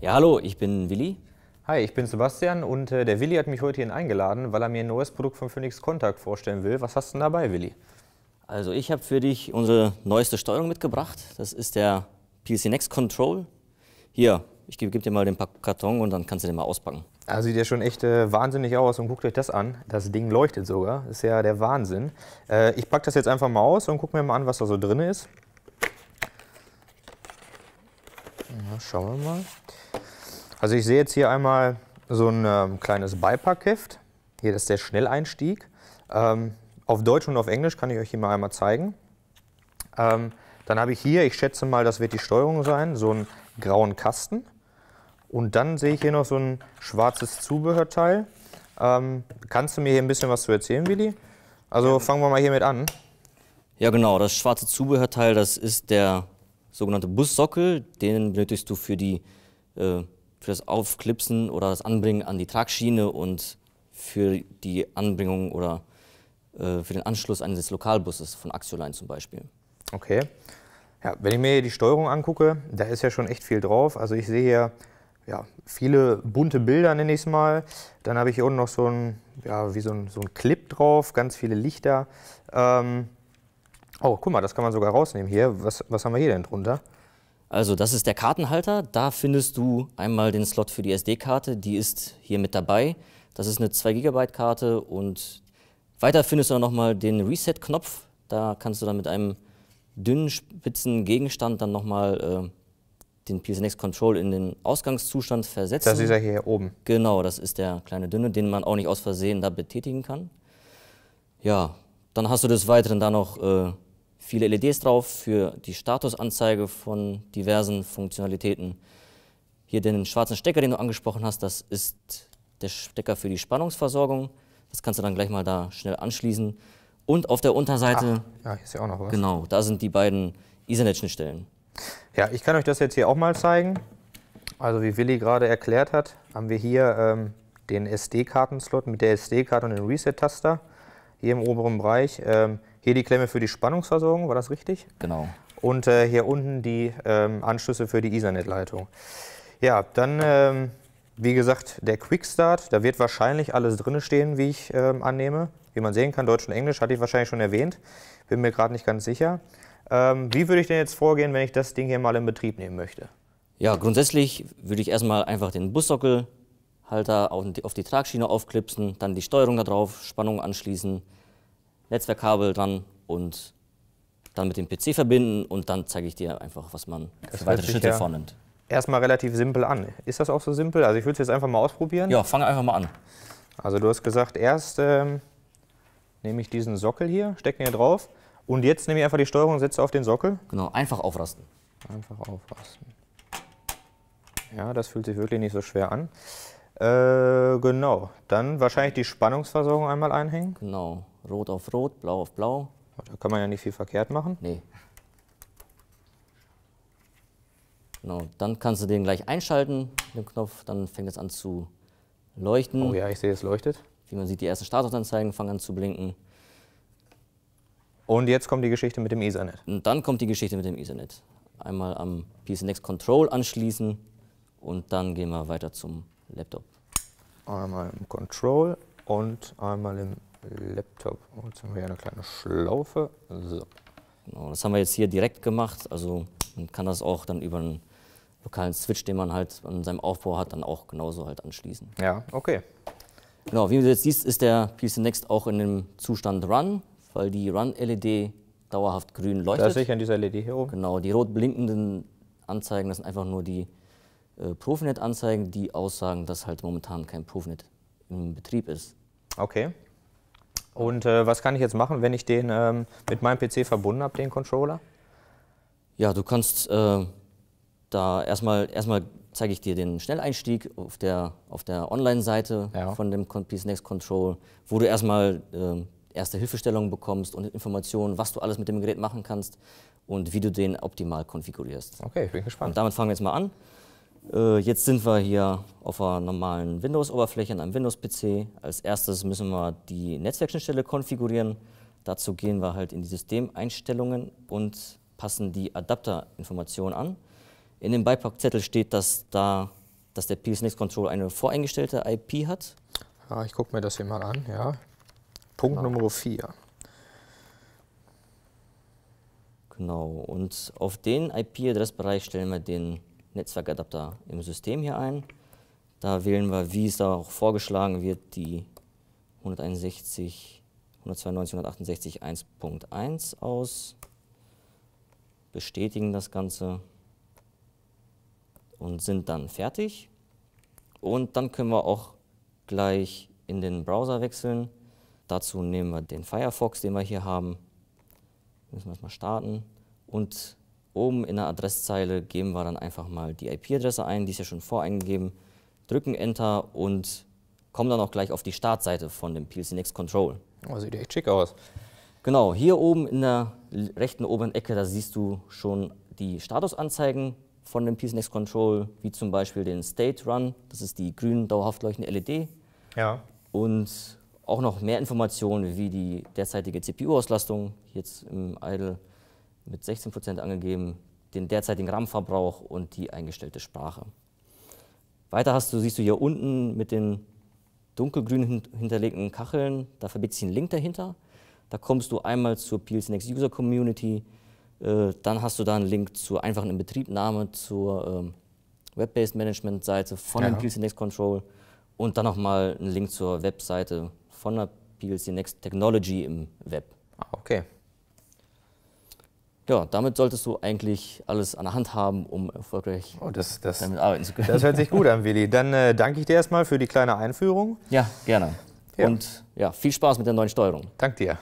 Ja, hallo, ich bin Willi. Hi, ich bin Sebastian und äh, der Willi hat mich heute hierhin eingeladen, weil er mir ein neues Produkt von Phoenix Contact vorstellen will. Was hast du denn dabei, Willi? Also ich habe für dich unsere neueste Steuerung mitgebracht. Das ist der PLC Next Control. Hier, ich gebe geb dir mal den Karton und dann kannst du den mal auspacken. Also sieht ja schon echt äh, wahnsinnig aus und guckt euch das an. Das Ding leuchtet sogar, ist ja der Wahnsinn. Äh, ich packe das jetzt einfach mal aus und gucke mir mal an, was da so drin ist. Ja, schauen wir mal. Also ich sehe jetzt hier einmal so ein ähm, kleines Beipackheft. Hier ist der Schnelleinstieg. Ähm, auf Deutsch und auf Englisch kann ich euch hier mal einmal zeigen. Ähm, dann habe ich hier, ich schätze mal, das wird die Steuerung sein, so einen grauen Kasten. Und dann sehe ich hier noch so ein schwarzes Zubehörteil. Ähm, kannst du mir hier ein bisschen was zu erzählen, Willi? Also fangen wir mal hiermit an. Ja genau, das schwarze Zubehörteil, das ist der sogenannte Bussockel. Den benötigst du für die äh, für das Aufklipsen oder das Anbringen an die Tragschiene und für die Anbringung oder äh, für den Anschluss eines Lokalbusses von Axioline zum Beispiel. Okay. Ja, wenn ich mir die Steuerung angucke, da ist ja schon echt viel drauf. Also ich sehe hier ja, viele bunte Bilder, nenne ich es mal. Dann habe ich hier unten noch so ein, ja, wie so ein, so ein Clip drauf, ganz viele Lichter. Ähm, oh, guck mal, das kann man sogar rausnehmen hier. Was, was haben wir hier denn drunter? Also das ist der Kartenhalter, da findest du einmal den Slot für die SD-Karte, die ist hier mit dabei. Das ist eine 2 GB Karte und weiter findest du dann nochmal den Reset-Knopf, da kannst du dann mit einem dünnen, spitzen Gegenstand dann nochmal äh, den PSNX Control in den Ausgangszustand versetzen. Das ist er hier oben. Genau, das ist der kleine dünne, den man auch nicht aus Versehen da betätigen kann. Ja, dann hast du des Weiteren da noch äh, viele LEDs drauf für die Statusanzeige von diversen Funktionalitäten. Hier den schwarzen Stecker, den du angesprochen hast, das ist der Stecker für die Spannungsversorgung. Das kannst du dann gleich mal da schnell anschließen. Und auf der Unterseite. Ach, ja, hier ist ja auch noch was. Genau, da sind die beiden Ethernet-Schnittstellen. Ja, ich kann euch das jetzt hier auch mal zeigen. Also wie Willi gerade erklärt hat, haben wir hier ähm, den SD-Kartenslot mit der SD-Karte und dem Reset-Taster hier im oberen Bereich. Ähm, hier die Klemme für die Spannungsversorgung, war das richtig? Genau. Und äh, hier unten die ähm, Anschlüsse für die Ethernet-Leitung. Ja, dann, ähm, wie gesagt, der Quickstart. Da wird wahrscheinlich alles drin stehen, wie ich ähm, annehme. Wie man sehen kann, Deutsch und Englisch hatte ich wahrscheinlich schon erwähnt. Bin mir gerade nicht ganz sicher. Ähm, wie würde ich denn jetzt vorgehen, wenn ich das Ding hier mal in Betrieb nehmen möchte? Ja, grundsätzlich würde ich erstmal einfach den Bussockelhalter auf die, auf die Tragschiene aufklipsen, dann die Steuerung da drauf, Spannung anschließen, Netzwerkkabel dran und dann mit dem PC verbinden und dann zeige ich dir einfach, was man das für weitere Schritte ja vornimmt. Erstmal relativ simpel an. Ist das auch so simpel? Also ich würde es jetzt einfach mal ausprobieren. Ja, fange einfach mal an. Also du hast gesagt, erst ähm, nehme ich diesen Sockel hier, stecke ihn hier drauf und jetzt nehme ich einfach die Steuerung und setze auf den Sockel. Genau, einfach aufrasten. Einfach aufrasten. Ja, das fühlt sich wirklich nicht so schwer an. Äh, genau, dann wahrscheinlich die Spannungsversorgung einmal einhängen. Genau, Rot auf Rot, Blau auf Blau. Oh, da kann man ja nicht viel verkehrt machen. Nee. Genau, dann kannst du den gleich einschalten, den Knopf, dann fängt es an zu leuchten. Oh ja, ich sehe, es leuchtet. Wie man sieht, die ersten Statusanzeigen fangen an zu blinken. Und jetzt kommt die Geschichte mit dem Ethernet. Und dann kommt die Geschichte mit dem Ethernet. Einmal am PCNext Control anschließen und dann gehen wir weiter zum Laptop. Einmal im Control und einmal im Laptop jetzt haben wir hier eine kleine Schlaufe. So. Genau, das haben wir jetzt hier direkt gemacht. Also man kann das auch dann über einen lokalen Switch, den man halt an seinem Aufbau hat, dann auch genauso halt anschließen. Ja, okay. Genau, wie du jetzt siehst, ist der PC Next auch in dem Zustand Run, weil die Run-LED dauerhaft grün leuchtet. Das sehe ich an dieser LED hier oben. Genau, die rot blinkenden Anzeigen, das sind einfach nur die äh, Profinet-Anzeigen, die aussagen, dass halt momentan kein Profinet im Betrieb ist. Okay. Und äh, was kann ich jetzt machen, wenn ich den ähm, mit meinem PC verbunden habe, den Controller? Ja, du kannst äh, da erstmal, erstmal zeige ich dir den Schnelleinstieg auf der, auf der Online-Seite ja. von dem Peace Next Control, wo du erstmal äh, erste Hilfestellungen bekommst und Informationen, was du alles mit dem Gerät machen kannst und wie du den optimal konfigurierst. Okay, ich bin gespannt. Und damit fangen wir jetzt mal an. Äh, jetzt sind wir hier auf einer normalen Windows-Oberfläche an einem Windows-PC. Als erstes müssen wir die Netzwerkschnittstelle konfigurieren. Dazu gehen wir halt in die Systemeinstellungen und passen die Adapterinformationen an. In dem Beipackzettel steht, dass, da, dass der PSNX-Control eine voreingestellte IP hat. Ja, ich gucke mir das hier mal an. Ja. Genau. Punkt genau. Nummer 4. Genau, und auf den IP-Adressbereich stellen wir den Netzwerkadapter im System hier ein. Da wählen wir, wie es da auch vorgeschlagen wird, die 161, 192, 168 1.1 aus. Bestätigen das Ganze und sind dann fertig. Und dann können wir auch gleich in den Browser wechseln. Dazu nehmen wir den Firefox, den wir hier haben. Müssen wir erstmal starten und Oben in der Adresszeile geben wir dann einfach mal die IP-Adresse ein, die ist ja schon voreingegeben, drücken Enter und kommen dann auch gleich auf die Startseite von dem PLC Next Control. Oh, sieht echt schick aus. Genau, hier oben in der rechten oberen Ecke, da siehst du schon die Statusanzeigen von dem PLC Next Control, wie zum Beispiel den State Run, das ist die grün dauerhaft leuchtende LED. Ja. Und auch noch mehr Informationen wie die derzeitige CPU-Auslastung, jetzt im Idle mit 16 Prozent angegeben, den derzeitigen RAM-Verbrauch und die eingestellte Sprache. Weiter hast du, siehst du hier unten mit den dunkelgrün hinterlegten Kacheln, da verbirgt sich ein Link dahinter. Da kommst du einmal zur PLC Next User Community, äh, dann hast du da einen Link zur einfachen Inbetriebnahme, zur ähm, Web-Based Management-Seite von ja. PLC Next Control und dann nochmal einen Link zur Webseite von der PLC Next Technology im Web. Ah, okay ja, damit solltest du eigentlich alles an der Hand haben, um erfolgreich oh, das, das, damit arbeiten zu können. Das hört sich gut an, Willi. Dann äh, danke ich dir erstmal für die kleine Einführung. Ja, gerne. Ja. Und ja, viel Spaß mit der neuen Steuerung. Dank dir.